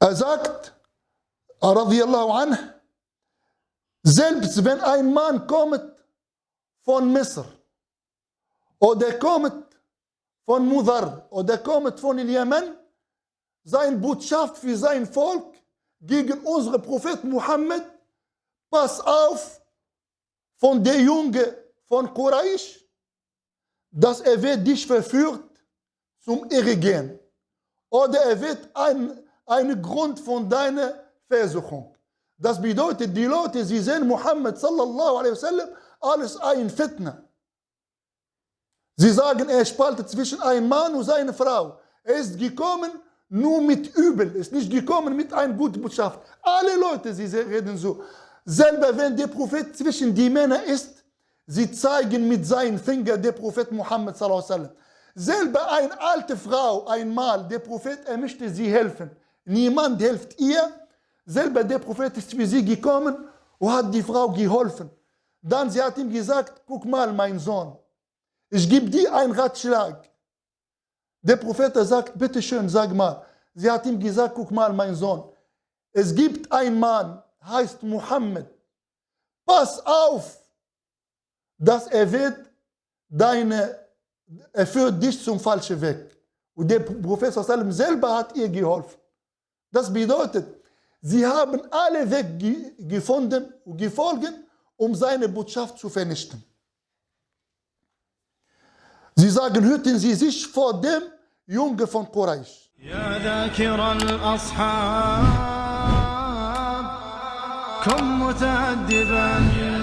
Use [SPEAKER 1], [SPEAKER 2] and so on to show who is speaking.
[SPEAKER 1] Er sagt, radiallahu anh, selbst wenn ein Mann kommt von Misr oder kommt von Mudar oder kommt von Jemen, seine Botschaft für sein Volk gegen unseren Prophet Muhammad, pass auf von der Junge von Quraysh, dass er wird dich verführt zum Irrgehen. Oder er wird ein ein Grund von deiner Versuchung. Das bedeutet, die Leute, sie sehen Muhammad sallallahu alaihi wasallam alles ein Fitna. Sie sagen, er spaltet zwischen einem Mann und seiner Frau. Er ist gekommen nur mit Übel, ist nicht gekommen mit einer guten Botschaft. Alle Leute, sie reden so. Selber wenn der Prophet zwischen die Männer ist, sie zeigen mit seinen Fingern der Prophet Muhammad sallallahu alaihi wasallam. Selber eine alte Frau einmal, der Prophet, er möchte sie helfen. Niemand hilft ihr. Selber der Prophet ist für sie gekommen und hat die Frau geholfen. Dann sie hat ihm gesagt, guck mal, mein Sohn, ich gebe dir einen Ratschlag. Der Prophet sagt, bitte schön, sag mal. Sie hat ihm gesagt, guck mal, mein Sohn, es gibt einen Mann, heißt Mohammed. Pass auf, dass er wird deine, er führt dich zum falschen Weg. Und der Prophet selber hat ihr geholfen. Das bedeutet, sie haben alle Wege gefunden und gefolgen, um seine Botschaft zu vernichten. Sie sagen, hüten Sie sich vor dem Junge von Quraysh. كن متأدبا